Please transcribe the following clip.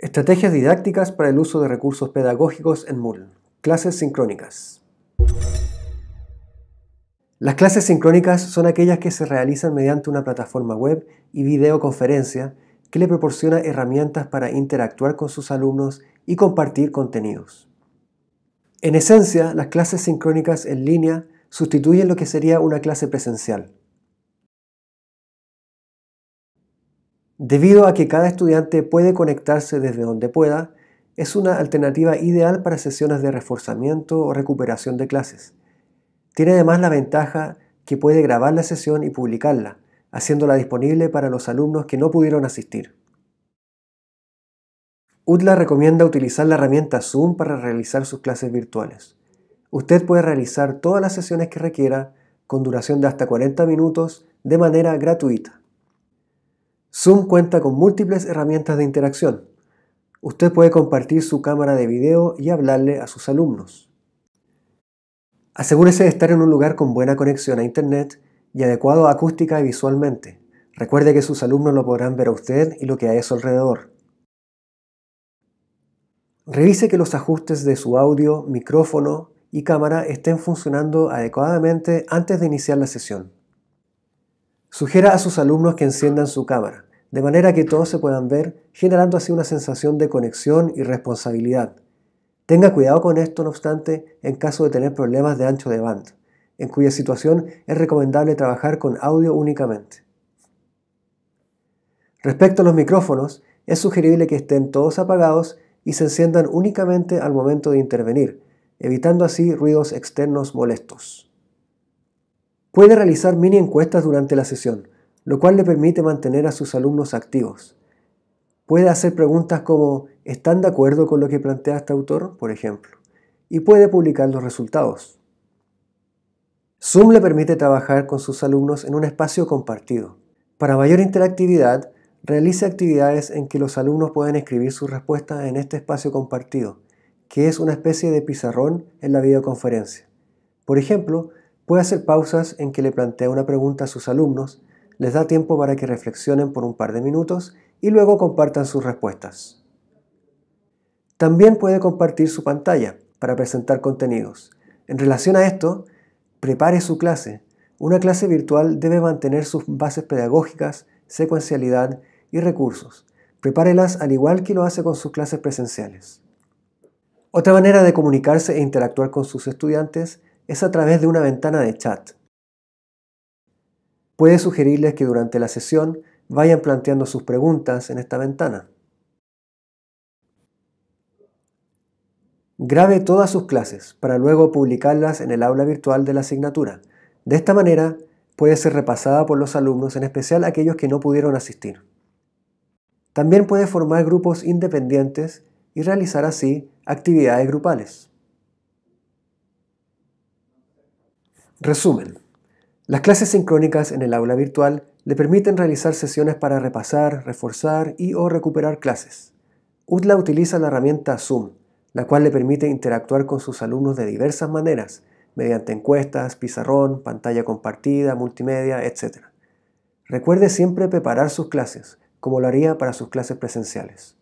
Estrategias didácticas para el uso de recursos pedagógicos en Moodle. Clases sincrónicas. Las clases sincrónicas son aquellas que se realizan mediante una plataforma web y videoconferencia que le proporciona herramientas para interactuar con sus alumnos y compartir contenidos. En esencia, las clases sincrónicas en línea sustituyen lo que sería una clase presencial, Debido a que cada estudiante puede conectarse desde donde pueda, es una alternativa ideal para sesiones de reforzamiento o recuperación de clases. Tiene además la ventaja que puede grabar la sesión y publicarla, haciéndola disponible para los alumnos que no pudieron asistir. UTLA recomienda utilizar la herramienta Zoom para realizar sus clases virtuales. Usted puede realizar todas las sesiones que requiera con duración de hasta 40 minutos de manera gratuita. Zoom cuenta con múltiples herramientas de interacción. Usted puede compartir su cámara de video y hablarle a sus alumnos. Asegúrese de estar en un lugar con buena conexión a Internet y adecuado acústica y visualmente. Recuerde que sus alumnos lo podrán ver a usted y lo que hay a su alrededor. Revise que los ajustes de su audio, micrófono y cámara estén funcionando adecuadamente antes de iniciar la sesión. Sugiera a sus alumnos que enciendan su cámara de manera que todos se puedan ver, generando así una sensación de conexión y responsabilidad. Tenga cuidado con esto, no obstante, en caso de tener problemas de ancho de banda, en cuya situación es recomendable trabajar con audio únicamente. Respecto a los micrófonos, es sugerible que estén todos apagados y se enciendan únicamente al momento de intervenir, evitando así ruidos externos molestos. Puede realizar mini encuestas durante la sesión, lo cual le permite mantener a sus alumnos activos. Puede hacer preguntas como ¿están de acuerdo con lo que plantea este autor?, por ejemplo, y puede publicar los resultados. Zoom le permite trabajar con sus alumnos en un espacio compartido. Para mayor interactividad, realice actividades en que los alumnos puedan escribir sus respuestas en este espacio compartido, que es una especie de pizarrón en la videoconferencia. Por ejemplo, puede hacer pausas en que le plantea una pregunta a sus alumnos les da tiempo para que reflexionen por un par de minutos y luego compartan sus respuestas. También puede compartir su pantalla para presentar contenidos. En relación a esto, prepare su clase. Una clase virtual debe mantener sus bases pedagógicas, secuencialidad y recursos. Prepárelas al igual que lo hace con sus clases presenciales. Otra manera de comunicarse e interactuar con sus estudiantes es a través de una ventana de chat. Puede sugerirles que durante la sesión vayan planteando sus preguntas en esta ventana. Grabe todas sus clases para luego publicarlas en el aula virtual de la asignatura. De esta manera puede ser repasada por los alumnos, en especial aquellos que no pudieron asistir. También puede formar grupos independientes y realizar así actividades grupales. Resumen. Las clases sincrónicas en el aula virtual le permiten realizar sesiones para repasar, reforzar y o recuperar clases. UTLA utiliza la herramienta Zoom, la cual le permite interactuar con sus alumnos de diversas maneras, mediante encuestas, pizarrón, pantalla compartida, multimedia, etc. Recuerde siempre preparar sus clases, como lo haría para sus clases presenciales.